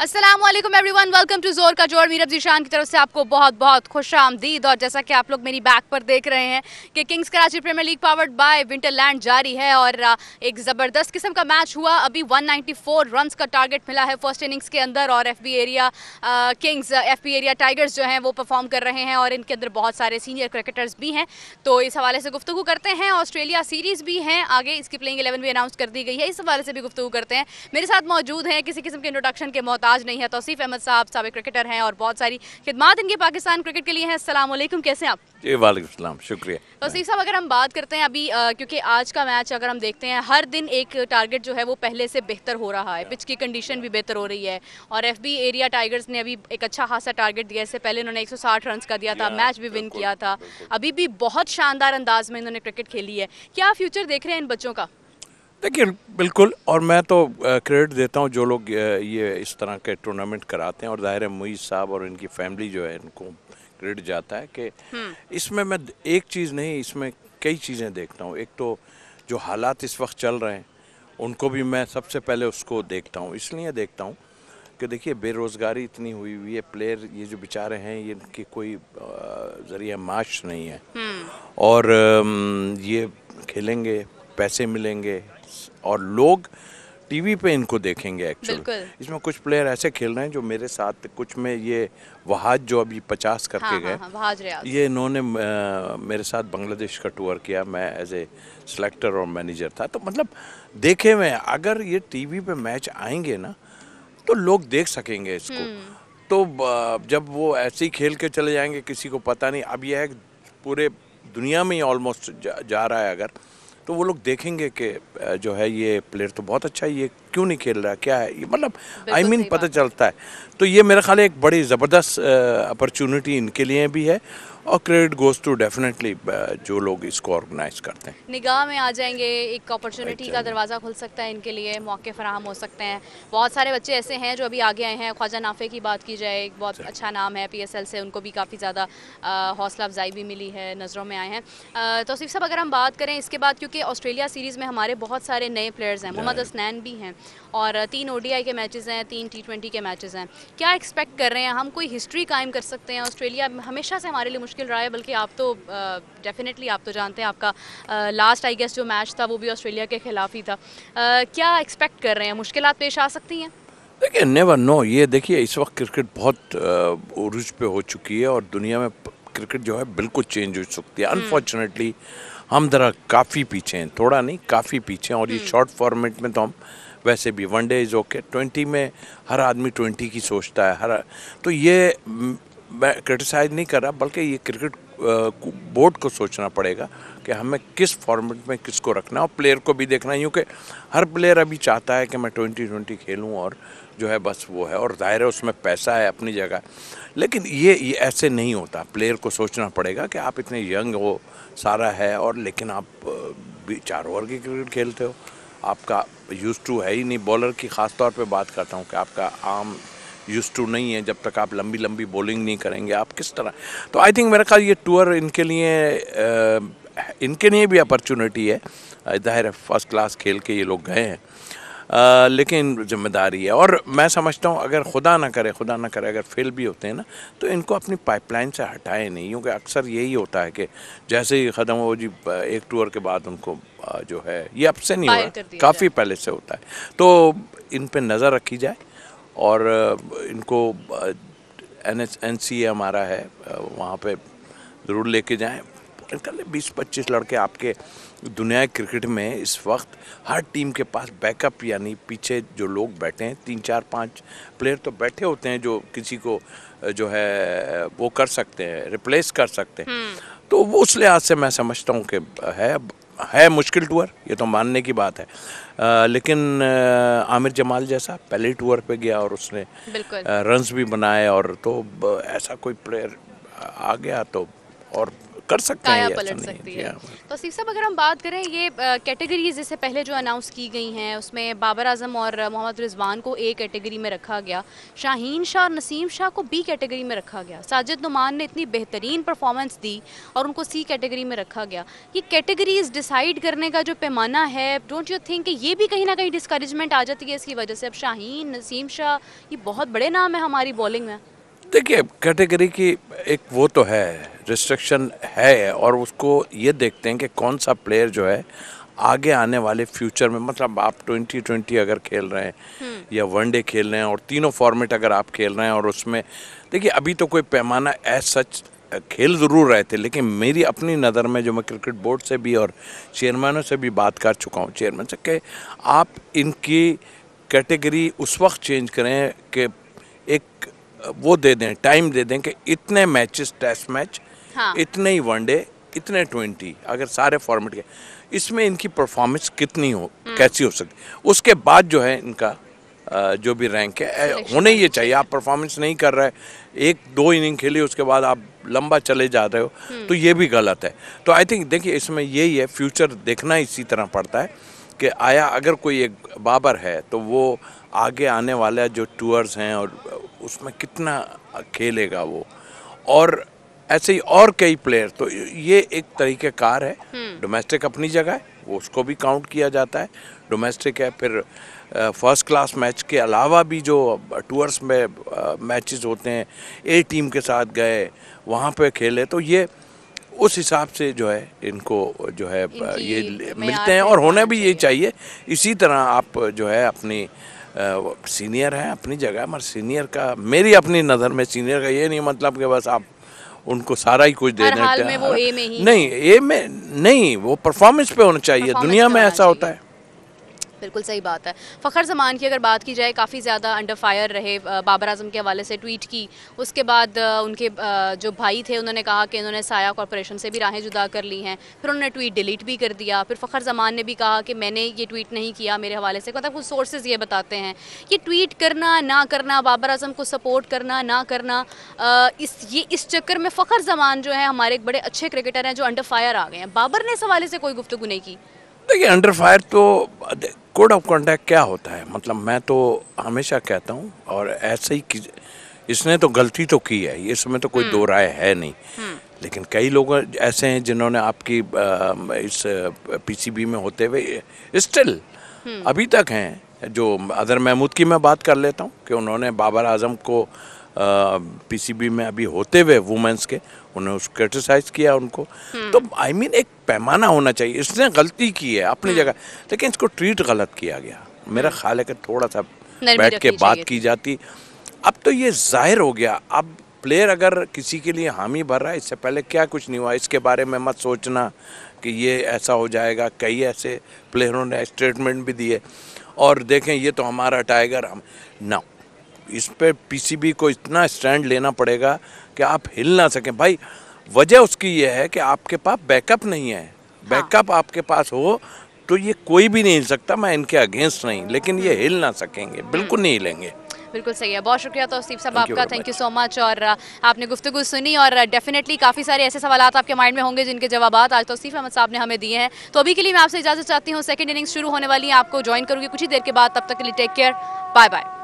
Aslam everyone welcome to जोर का जोर मीरब जीशान की तरफ से आपको बहुत बहुत खुश आमदीद और जैसा कि आप लोग मेरी बैक पर देख रहे हैं कि Kings Karachi Premier League powered by Winterland जारी है और एक ज़बरदस्त किस्म का मैच हुआ अभी 194 रन्स का टारगेट मिला है फर्स्ट इनिंग्स के अंदर और F area Kings F area Tigers जो हैं वो परफॉर्म कर रहे हैं और इनके अंदर बहुत सारे सीनियर क्रिकेटर्स भी हैं तो इस हवाले से गुफ्तु करते हैं ऑस्ट्रेलिया सीरीज़ भी हैं आगे इसकी प्लेइंग एलेवन भी अनाउंस कर दी गई है इस हवाले से भी गुफ्तु करते हैं मेरे साथ मौजूद हैं किसी किस्म के इंट्रोडक्शन के मौत मोहताज नहीं है तोसीफ़ अहमद साहब सबक क्रिकेटर हैं और बहुत सारी खिदमत इनके पाकिस्तान क्रिकेट के लिए हैं असलम कैसे हैं आप जी वालेकाम शुक्रिया तोसीफ़ साहब अगर हम बात करते हैं अभी क्योंकि आज का मैच अगर हम देखते हैं हर दिन एक टारगेट जो है वो पहले से बेहतर हो रहा है पिच की कंडीशन भी बेहतर हो रही है और एफ एरिया टाइगर्स ने अभी एक अच्छा खासा टारगेट दिया इससे पहले इन्होंने एक रन का दिया था मैच भी विन किया था अभी भी बहुत शानदार अंदाज में इन्होंने क्रिकेट खेली है क्या फ्यूचर देख रहे हैं इन बच्चों का देखिए बिल्कुल और मैं तो क्रेडिट देता हूँ जो लोग ये इस तरह के टूर्नामेंट कराते हैं और है मुईज साहब और इनकी फैमिली जो है इनको क्रेडिट जाता है कि हम्म। इसमें मैं एक चीज़ नहीं इसमें कई चीज़ें देखता हूँ एक तो जो हालात इस वक्त चल रहे हैं उनको भी मैं सबसे पहले उसको देखता हूँ इसलिए देखता हूँ कि देखिए बेरोज़गारी इतनी हुई हुई है प्लेयर ये जो बेचारे हैं ये इनके कोई ज़रिया माश नहीं है हम्म। और ये खेलेंगे पैसे मिलेंगे और लोग टीवी पे इनको देखेंगे एक्चुअल इसमें कुछ प्लेयर ऐसे खेल रहे हैं जो मेरे साथ कुछ में ये वहाज जो अभी पचास हाँ, करके हाँ, गए हाँ, हाँ, ये इन्होंने मेरे साथ बांग्लादेश का टूर किया मैं एज ए सिलेक्टर और मैनेजर था तो मतलब देखे हुए अगर ये टीवी पे मैच आएंगे ना तो लोग देख सकेंगे इसको हम्म। तो जब वो ऐसे ही खेल के चले जाएंगे किसी को पता नहीं अब यह है पूरे दुनिया में ही ऑलमोस्ट जा, जा रहा है अगर तो वो लोग देखेंगे कि जो है ये प्लेयर तो बहुत अच्छा है ये क्यों नहीं खेल रहा क्या है मतलब आई मीन पता चलता है तो ये मेरा ख्याल एक बड़ी ज़बरदस्त अपॉर्चुनिटी इनके लिए भी है और क्रेडिट गोज टू डेफिनेटली जो लोग इसको ऑर्गेनाइज करते हैं निगाह में आ जाएंगे एक अपॉर्चुनिटी का दरवाज़ा खुल सकता है इनके लिए मौके फराहम हो सकते हैं बहुत सारे बच्चे ऐसे हैं जो अभी आगे आए हैं ख्वाजा नाफे की बात की जाए एक बहुत अच्छा नाम है पी से उनको भी काफ़ी ज़्यादा हौसला अफजाई भी मिली है नज़रों में आए हैं तोसीफ़ साहब अगर हम बात करें इसके बाद क्योंकि ऑस्ट्रेलिया सीरीज़ में हमारे बहुत सारे नए प्लेयर्स हैं मोहम्मद असनैन भी हैं और तीन ओडीआई के मैचेस हैं तीन टी के मैचेस हैं क्या एक्सपेक्ट कर रहे हैं हम कोई हिस्ट्री कायम कर सकते हैं ऑस्ट्रेलिया हमेशा से हमारे लिए मुश्किल रहा है बल्कि आप तो डेफिनेटली आप तो जानते हैं आपका लास्ट आई गेस जो मैच था वो भी ऑस्ट्रेलिया के खिलाफ ही था आ, क्या एक्सपेक्ट कर रहे हैं मुश्किल पेश आ सकती हैं देखिए नेवर नो ये देखिए इस वक्त क्रिकेट बहुत उर्ज पे हो चुकी है और दुनिया में क्रिकेट जो है बिल्कुल चेंज हो सकती है अनफॉर्चुनेटली हम्म। हम ज़रा काफ़ी पीछे हैं थोड़ा नहीं काफ़ी पीछे हैं और ये शॉर्ट फॉर्मेट हम्म। में तो हम वैसे भी one day is okay twenty में हर आदमी ट्वेंटी की सोचता है हर तो ये मैं क्रिटिसाइज नहीं कर रहा बल्कि ये क्रिकेट बोर्ड को सोचना पड़ेगा कि हमें किस फॉर्मेट में किसको रखना है और प्लेयर को भी देखना है क्योंकि हर प्लेयर अभी चाहता है कि मैं ट्वेंटी ट्वेंटी खेलूँ और जो है बस वो है और ज़ाहिर है उसमें पैसा है अपनी जगह लेकिन ये ये ऐसे नहीं होता प्लेयर को सोचना पड़ेगा कि आप इतने यंग हो सारा है और लेकिन आप चार ओवर की क्रिकेट खेलते हो आपका यूज़ टू है ही नहीं बॉलर की ख़ास तौर पे बात करता हूँ कि आपका आम यूज़ टू नहीं है जब तक आप लंबी लंबी बॉलिंग नहीं करेंगे आप किस तरह तो आई थिंक मेरे ख्याल ये टूर इनके लिए इनके लिए भी अपॉर्चुनिटी है ज़ाहिर है फर्स्ट क्लास खेल के ये लोग गए हैं लेकिन जिम्मेदारी है और मैं समझता हूँ अगर खुदा ना करे खुदा ना करे अगर फेल भी होते हैं ना तो इनको अपनी पाइपलाइन से हटाए नहीं क्योंकि अक्सर यही होता है कि जैसे ही ख़त्म हो जी एक टूर के बाद उनको जो है ये अब से नहीं हुआ काफ़ी पहले से होता है तो इन पर नज़र रखी जाए और इनको एन एच एन सी हमारा है वहाँ पर ज़रूर लेके जाएं कर ले बीस पच्चीस लड़के आपके दुनिया क्रिकेट में इस वक्त हर टीम के पास बैकअप यानी पीछे जो लोग बैठे हैं तीन चार पाँच प्लेयर तो बैठे होते हैं जो किसी को जो है वो कर सकते हैं रिप्लेस कर सकते हैं हम्म। तो वो उस लिहाज से मैं समझता हूँ कि है है मुश्किल टूर ये तो मानने की बात है आ, लेकिन आ, आमिर जमाल जैसा पहले टूर पे गया और उसने रन्स भी बनाए और तो ऐसा कोई प्लेयर आ गया तो और कर सकते हैं पलट सकती है हाँ। तो आसिफ साहब अगर हम बात करें ये कैटेगरी जैसे पहले जो अनाउंस की गई हैं उसमें बाबर आजम और मोहम्मद रिजवान को ए कैटेगरी में रखा गया शाहीन शाह और नसीम शाह को बी कैटेगरी में रखा गया साजिद नुमान ने इतनी बेहतरीन परफॉर्मेंस दी और उनको सी कैटेगरी में रखा गया ये कैटेगरीज डिसाइड करने का जो पैमाना है डोंट यू थिंक ये भी कहीं ना कहीं डिस्करेजमेंट आ जाती है इसकी वजह से अब शाहीन नसीम शाह ये बहुत बड़े नाम है हमारी बॉलिंग में देखिए कैटेगरी की एक वो तो है रिस्ट्रिक्शन है और उसको ये देखते हैं कि कौन सा प्लेयर जो है आगे आने वाले फ्यूचर में मतलब आप 2020 अगर खेल रहे हैं हम्म। या वनडे खेल रहे हैं और तीनों फॉर्मेट अगर आप खेल रहे हैं और उसमें देखिए अभी तो कोई पैमाना एज सच खेल ज़रूर रहे थे लेकिन मेरी अपनी नज़र में जो मैं क्रिकेट बोर्ड से भी और चेयरमैनों से भी बात कर चुका हूँ चेयरमैन से कि आप इनकी कैटेगरी उस वक्त चेंज करें कि वो दे दें टाइम दे दें कि इतने मैचेस टेस्ट मैच हाँ। इतने ही वनडे इतने ट्वेंटी अगर सारे फॉर्मेट के इसमें इनकी परफॉर्मेंस कितनी हो हम्म। कैसी हो सकती उसके बाद जो है इनका जो भी रैंक है होने ये चाहिए आप परफॉर्मेंस नहीं कर रहे एक दो इनिंग खेली उसके बाद आप लंबा चले जा रहे हो हम्म। तो ये भी गलत है तो आई थिंक देखिए इसमें यही है फ्यूचर देखना इसी तरह पड़ता है कि आया अगर कोई एक बाबर है तो वो आगे आने वाला जो टूर्स हैं और उसमें कितना खेलेगा वो और ऐसे ही और कई प्लेयर तो ये एक तरीके कार है डोमेस्टिक हम्म। अपनी जगह है वो उसको भी काउंट किया जाता है डोमेस्टिक है फिर फर्स्ट क्लास मैच के अलावा भी जो टूर्स में मैचेस होते हैं ए टीम के साथ गए वहाँ पे खेले तो ये उस हिसाब से जो है इनको जो है ये मिलते हैं और होना भी ये चाहिए इसी तरह आप जो है अपनी सीनियर हैं अपनी जगह मगर सीनियर का मेरी अपनी नज़र में सीनियर का ये नहीं मतलब कि बस आप उनको सारा ही कुछ दे देते हैं नहीं ए में नहीं वो परफॉर्मेंस पे होना चाहिए दुनिया में ऐसा होता है बिल्कुल सही बात है फ़खर जमान की अगर बात की जाए काफ़ी ज़्यादा अंडर फायर रहे बाबर आजम के हवाले से ट्वीट की उसके बाद उनके जो भाई थे उन्होंने कहा कि इन्होंने साया कॉरपोरेशन से भी राहें जुदा कर ली हैं फिर उन्होंने ट्वीट डिलीट भी कर दिया फिर फ़खर जमान ने भी कहा कि मैंने ये ट्वीट नहीं किया मेरे हवाले से मतलब कुछ सोर्सेज ये बताते हैं कि ट्वीट करना ना करना बाबर अजम को सपोर्ट करना ना करना इस ये इस चक्कर में फ़खर जमान जो है हमारे एक बड़े अच्छे क्रिकेटर हैं जो अंडर फायर आ गए हैं बाबर ने इस हवाले से कोई गुफ्तु नहीं की देखिए अंडर फायर तो कोड ऑफ कॉन्डक्ट क्या होता है मतलब मैं तो हमेशा कहता हूँ और ऐसे ही इसने तो गलती तो की है इसमें तो कोई हम्म। दो राय है नहीं हम्म। लेकिन कई लोग ऐसे हैं जिन्होंने आपकी इस पीसीबी में होते हुए स्टिल हम्म। अभी तक हैं जो अदर महमूद की मैं बात कर लेता हूँ कि उन्होंने बाबर आजम को पीसीबी में अभी होते हुए वुमेंस के उन्होंने उस क्रिटिसाइज किया उनको तो आई I मीन mean, एक पैमाना होना चाहिए इसने गलती की है अपनी हम्म। जगह लेकिन इसको ट्रीट गलत किया गया मेरा हम्म। ख्याल है कि थोड़ा सा बैठ के बात की जाती अब तो ये जाहिर हो गया अब प्लेयर अगर किसी के लिए हामी भर रहा है इससे पहले क्या कुछ नहीं हुआ इसके बारे में मत सोचना कि ये ऐसा हो जाएगा कई ऐसे प्लेयरों ने स्टेटमेंट भी दिए और देखें ये तो हमारा टाइगर हम ना इस पर पीसीबी को इतना स्टैंड लेना पड़ेगा कि आप हिल ना सकें भाई वजह उसकी यह है कि आपके पास बैकअप नहीं है बैकअप हाँ। आपके पास हो तो ये कोई भी नहीं हिल सकता मैं इनके अगेंस्ट नहीं लेकिन ये हम्म। हिल ना सकेंगे बिल्कुल नहीं हिलेंगे बिल्कुल सही है बहुत शुक्रिया तोसीफ साहब आपका थैंक यू सो मच और आपने गुफ्तु सुनी और डेफिनेटली काफ़ी सारे ऐसे सवाल आपके माइंड में होंगे जिनके जवाब आज तोसीफ अहमद साहब ने हमें दिए हैं तो अभी के लिए मैं आपसे इजाज़त चाहती हूँ सेकंड इनिंग्स शुरू होने वाली है आपको ज्वाइन करूँगी कुछ ही देर के बाद तब तक के लिए टेक केयर बाय बाय